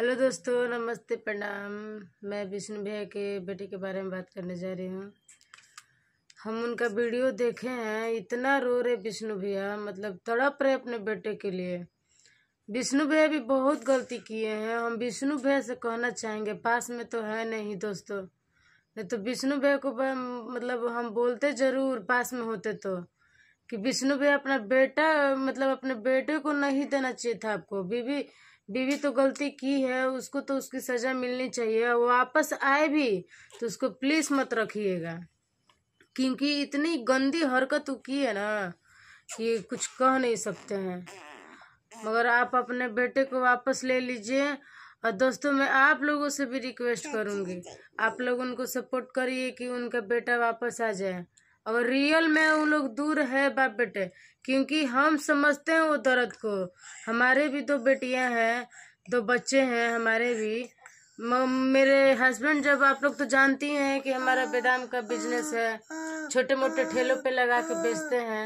Hello दोस्तों नमस्ते प्रणाम मैं विष्णु भैया के बेटे के बारे में बात करने जा रही हूँ हम उनका वीडियो देखे हैं इतना रो रहे विष्णु भैया मतलब तड़प रहे अपने बेटे के लिए विष्णु भैया भी बहुत गलती किए हैं हम विष्णु भैया से कहना चाहेंगे पास में तो है नहीं दोस्तों नहीं तो विष्णु भैया को मतलब हम बोलते जरूर पास में होते तो कि विष्णु भैया अपना बेटा मतलब अपने बेटे को नहीं देना चाहिए था आपको बीबी बीवी तो गलती की है उसको तो उसकी सज़ा मिलनी चाहिए वापस आए भी तो उसको प्लीज़ मत रखिएगा क्योंकि इतनी गंदी हरकत की है ना कि कुछ कह नहीं सकते हैं मगर आप अपने बेटे को वापस ले लीजिए और दोस्तों मैं आप लोगों से भी रिक्वेस्ट करूंगी आप लोग उनको सपोर्ट करिए कि उनका बेटा वापस आ जाए और रियल में वो लोग दूर है बाप बेटे क्योंकि हम समझते हैं वो दर्द को हमारे भी दो बेटियां हैं दो बच्चे हैं हमारे भी मेरे हस्बैंड जब आप लोग तो जानती हैं कि हमारा बेदाम का बिजनेस है छोटे मोटे ठेलों पे लगा के बेचते हैं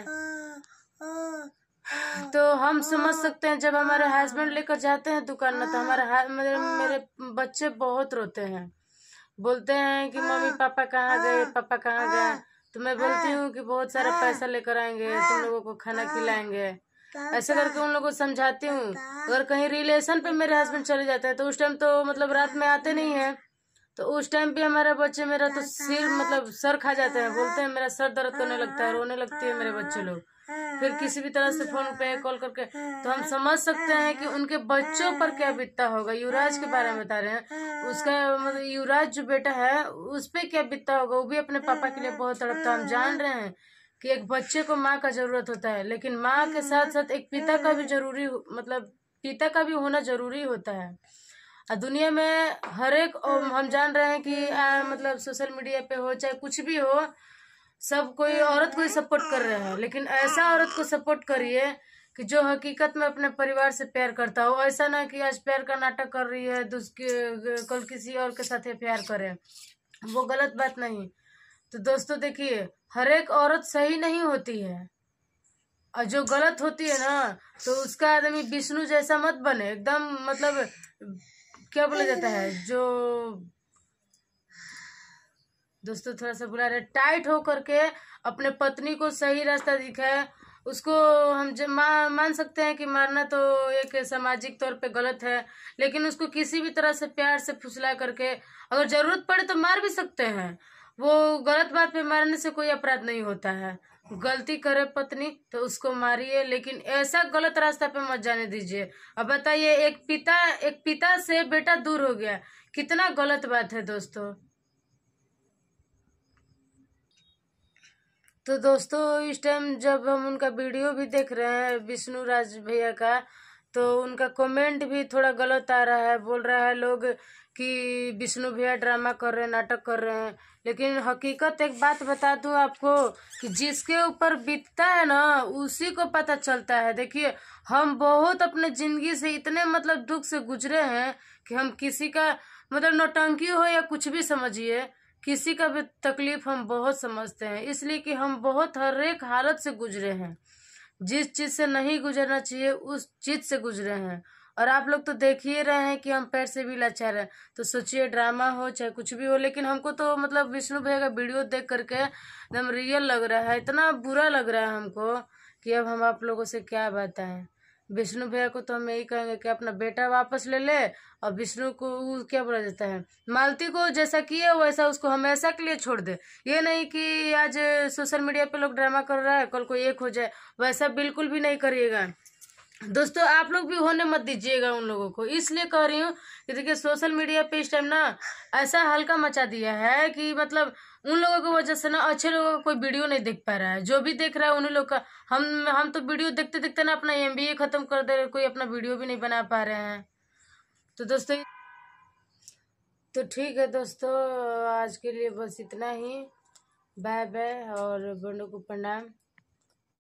तो हम समझ सकते हैं जब हमारे हस्बैंड लेकर जाते हैं दुकान में तो हमारे मेरे, मेरे बच्चे बहुत रोते हैं बोलते हैं कि मम्मी पापा कहाँ गए पापा कहाँ गए तो मैं बोलती हाँ, हूँ कि बहुत सारा हाँ, पैसा लेकर आएंगे हाँ, तुम लोगों को खाना खिलाएंगे ऐसे तो, करके उन लोगों को समझाती हूँ तो। अगर कहीं रिलेशन पे मेरे हस्बैंड तो। चले जाते हैं तो उस टाइम तो मतलब रात में आते नहीं है तो उस टाइम भी हमारे बच्चे मेरा तो सिर मतलब सर खा जाते हैं बोलते हैं मेरा सर दर्द करने लगता है रोने लगती है मेरे बच्चे लोग फिर किसी भी तरह से फोन पे कॉल करके तो हम समझ सकते हैं कि उनके बच्चों पर क्या बीतता होगा युवराज के बारे में बता रहे हैं उसका मतलब युवराज जो बेटा है उस पर क्या बीतता होगा वो भी अपने पापा के लिए बहुत तड़पता हम जान रहे हैं कि एक बच्चे को माँ का जरूरत होता है लेकिन माँ के साथ साथ एक पिता का भी जरूरी मतलब पिता का भी होना जरूरी होता है और दुनिया में हर एक हम जान रहे हैं कि आ, मतलब सोशल मीडिया पे हो चाहे कुछ भी हो सब कोई औरत को ही सपोर्ट कर रहे हैं लेकिन ऐसा औरत को सपोर्ट करिए कि जो हकीकत में अपने परिवार से प्यार करता हो ऐसा ना कि आज प्यार का नाटक कर रही है दूसरे कल किसी और के साथ प्यार करे वो गलत बात नहीं तो दोस्तों देखिए हर एक औरत सही नहीं होती है और जो गलत होती है ना तो उसका आदमी विष्णु जैसा मत बने एकदम मतलब क्या बोला जाता है जो दोस्तों थोड़ा सा बुला रहे टाइट हो करके अपने पत्नी को सही रास्ता दिखाए उसको हम जब मा, मान सकते हैं कि मारना तो एक सामाजिक तौर पे गलत है लेकिन उसको किसी भी तरह से प्यार से फुसला करके अगर जरूरत पड़े तो मार भी सकते हैं वो गलत बात पे मारने से कोई अपराध नहीं होता है गलती करे पत्नी तो उसको मारिए लेकिन ऐसा गलत रास्ता पे मत जाने दीजिए अब बताइए एक पिता एक पिता से बेटा दूर हो गया कितना गलत बात है दोस्तों तो दोस्तों इस टाइम जब हम उनका वीडियो भी देख रहे हैं विष्णु राज भैया का तो उनका कमेंट भी थोड़ा गलत आ रहा है बोल रहा है लोग कि विष्णु भैया ड्रामा कर रहे हैं नाटक कर रहे हैं लेकिन हकीकत एक बात बता दूं आपको कि जिसके ऊपर बीतता है ना उसी को पता चलता है देखिए हम बहुत अपने ज़िंदगी से इतने मतलब दुख से गुजरे हैं कि हम किसी का मतलब नौटंकी हो या कुछ भी समझिए किसी का भी तकलीफ हम बहुत समझते हैं इसलिए कि हम बहुत हर एक हालत से गुजरे हैं जिस चीज़ से नहीं गुजरना चाहिए उस चीज़ से गुजरे हैं और आप लोग तो देख ही रहे हैं कि हम पैर से भी लाचार हैं तो सोचिए ड्रामा हो चाहे कुछ भी हो लेकिन हमको तो मतलब विष्णु भैया का वीडियो देख करके एकदम रियल लग रहा है इतना बुरा लग रहा है हमको कि अब हम आप लोगों से क्या बताएं विष्णु भैया को तो हम यही कहेंगे कि अपना बेटा वापस ले ले और विष्णु को क्या बोला जाता है मालती को जैसा किया वैसा उसको हमेशा के लिए छोड़ दे ये नहीं कि आज सोशल मीडिया पे लोग ड्रामा कर रहा है कल को एक हो जाए वैसा बिल्कुल भी नहीं करिएगा दोस्तों आप लोग भी होने मत दीजिएगा उन लोगों को इसलिए कह रही हूँ कि देखिए सोशल मीडिया पे इस टाइम ना ऐसा हल्का मचा दिया है कि मतलब उन लोगों की वजह से ना अच्छे लोगों का कोई वीडियो नहीं देख पा रहा है जो भी देख रहा है उन लोग का हम हम तो वीडियो देखते देखते ना अपना एम ख़त्म कर दे रहे कोई अपना वीडियो भी नहीं बना पा रहे हैं तो दोस्तों तो ठीक है दोस्तों आज के लिए बस इतना ही बाय बाय और बंडो को प्रणाम